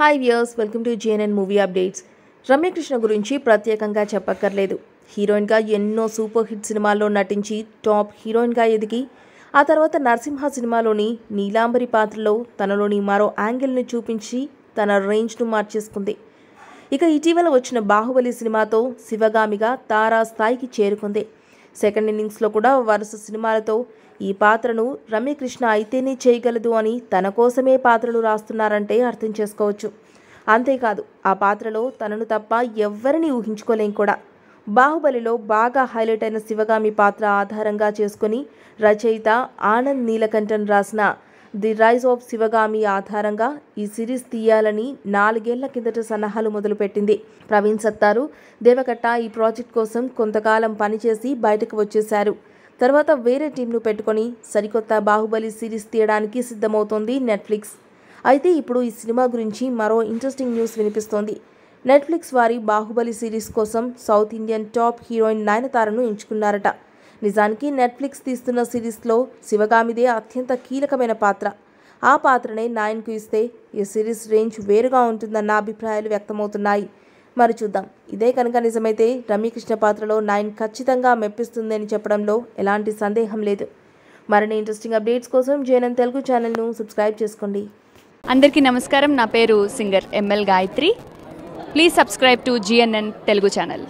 hi viewers welcome to JNN movie updates Ramyakrishna గురించి ప్రత్యేకంగా చెప్పక్కర్లేదు హీరోయిన్గా ఎన్నో సూపర్ హిట్ సినిమాల్లో నటించి టాప్ హీరోయిన్గా ఎదిగి ఆ తర్వాత నరసింహ సినిమాలోని నీలాంబరి పాత్రలో తనలోని మరో యాంగిల్ని చూపించి తన రేంజ్ను మార్చేసుకుంది ఇక ఇటీవల వచ్చిన బాహుబలి సినిమాతో శివగామిగా తారా స్థాయికి చేరుకుంది సెకండ్ ఇన్నింగ్స్లో కూడా వరుస సినిమాలతో ఈ పాత్రను రమ్యకృష్ణ అయితేనే చేయగలదు అని తన కోసమే పాత్రలు రాస్తున్నారంటే అర్థం చేసుకోవచ్చు అంతేకాదు ఆ పాత్రలో తనను తప్ప ఎవ్వరిని ఊహించుకోలేం కూడా బాహుబలిలో బాగా హైలైట్ అయిన శివగామి పాత్ర ఆధారంగా చేసుకుని రచయిత ఆనంద్ నీలకంఠన్ రాసిన ది రైజ్ ఆఫ్ శివగామి ఆధారంగా ఈ సిరీస్ తీయాలని నాలుగేళ్ల కిందట సన్నాహాలు మొదలుపెట్టింది ప్రవీణ్ సత్తారు దేవకట్ట ఈ ప్రాజెక్ట్ కోసం కొంతకాలం పనిచేసి బయటకు వచ్చేశారు తర్వాత వేరే టీంను పెట్టుకొని సరికొత్త బాహుబలి సిరీస్ తీయడానికి సిద్ధమవుతోంది నెట్ఫ్లిక్స్ అయితే ఇప్పుడు ఈ సినిమా గురించి మరో ఇంట్రెస్టింగ్ న్యూస్ వినిపిస్తోంది నెట్ఫ్లిక్స్ వారి బాహుబలి సిరీస్ కోసం సౌత్ ఇండియన్ టాప్ హీరోయిన్ నయనతారను ఎంచుకున్నారట నిజానికి నెట్ఫ్లిక్స్ తీస్తున్న సిరీస్లో శివగామిదే అత్యంత కీలకమైన పాత్ర ఆ పాత్రనే నాయన్కు ఇస్తే ఈ సిరీస్ రేంజ్ వేరుగా ఉంటుందన్న అభిప్రాయాలు వ్యక్తమవుతున్నాయి మరి చూద్దాం ఇదే కనుక నిజమైతే రమ్యకృష్ణ పాత్రలో నాయన్ ఖచ్చితంగా మెప్పిస్తుందని చెప్పడంలో ఎలాంటి సందేహం లేదు మరిన్ని ఇంట్రెస్టింగ్ అప్డేట్స్ కోసం జేఎన్ఎన్ తెలుగు ఛానల్ను సబ్స్క్రైబ్ చేసుకోండి అందరికీ నమస్కారం నా పేరు singer ML Gayatri please subscribe to GNN Telugu channel